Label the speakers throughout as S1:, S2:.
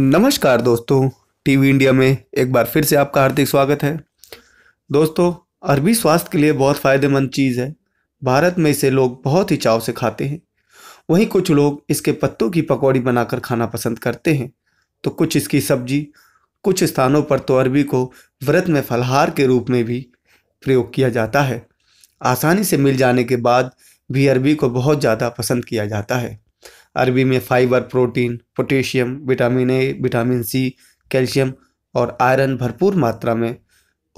S1: नमस्कार दोस्तों TV India में एक बार फिर से आपका हार्दिक स्वागत है दोस्तों अरबी स्वास्थ्य के लिए बहुत फ़ायदेमंद चीज़ है भारत में इसे लोग बहुत ही चाव से खाते हैं वहीं कुछ लोग इसके पत्तों की पकौड़ी बनाकर खाना पसंद करते हैं तो कुछ इसकी सब्जी कुछ स्थानों पर तो अरबी को व्रत में फलहार के रूप में भी प्रयोग किया जाता है आसानी से मिल जाने के बाद भी अरबी को बहुत ज़्यादा पसंद किया जाता है अरबी में fibre protein potassium vitamin A vitamin C calcium और आयरन भरपूर मात्रा में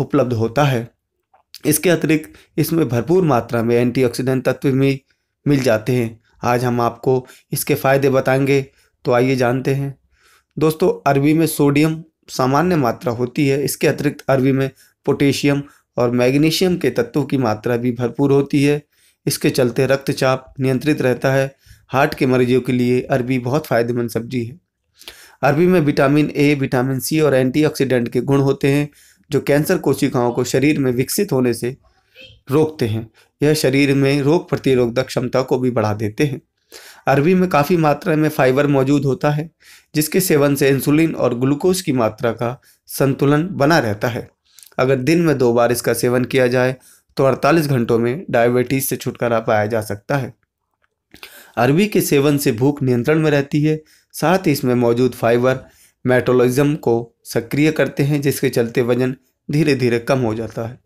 S1: उपलब्ध होता है इसके अतिरिक्त इसमें भरपूर मात्रा में एंटीऑक्सीडेंट तत्व भी मिल जाते हैं आज हम आपको इसके फ़ायदे बताएंगे तो आइए जानते हैं दोस्तों अरबी में सोडियम सामान्य मात्रा होती है इसके अतिरिक्त अरबी में पोटेशियम और मैग्नीशियम के तत्वों की मात्रा भी भरपूर होती है इसके चलते रक्तचाप नियंत्रित रहता है हार्ट के मरीजों के लिए अरबी बहुत फ़ायदेमंद सब्जी है अरबी में विटामिन ए विटामिन सी और एंटीऑक्सीडेंट के गुण होते हैं जो कैंसर कोशिकाओं को शरीर में विकसित होने से रोकते हैं यह शरीर में रोग प्रतिरोधक क्षमता को भी बढ़ा देते हैं अरबी में काफ़ी मात्रा में फाइबर मौजूद होता है जिसके सेवन से इंसुलिन और ग्लूकोज की मात्रा का संतुलन बना रहता है अगर दिन में दो बार इसका सेवन किया जाए तो 48 घंटों में डायबिटीज़ से छुटकारा पाया जा सकता है अरबी के सेवन से भूख नियंत्रण में रहती है साथ ही इसमें मौजूद फाइबर मेटोलिज्म को सक्रिय करते हैं जिसके चलते वजन धीरे धीरे कम हो जाता है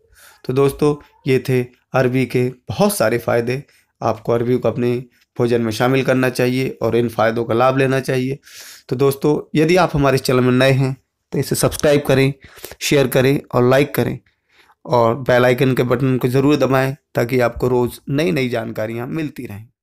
S1: तो दोस्तों ये थे अरबी के बहुत सारे फ़ायदे आपको अरबी को अपने भोजन में शामिल करना चाहिए और इन फ़ायदों का लाभ लेना चाहिए तो दोस्तों यदि आप हमारे चैनल में नए हैं तो इसे सब्सक्राइब करें शेयर करें और लाइक करें और बेल आइकन के बटन को ज़रूर दबाएं ताकि आपको रोज़ नई नई जानकारियाँ मिलती रहें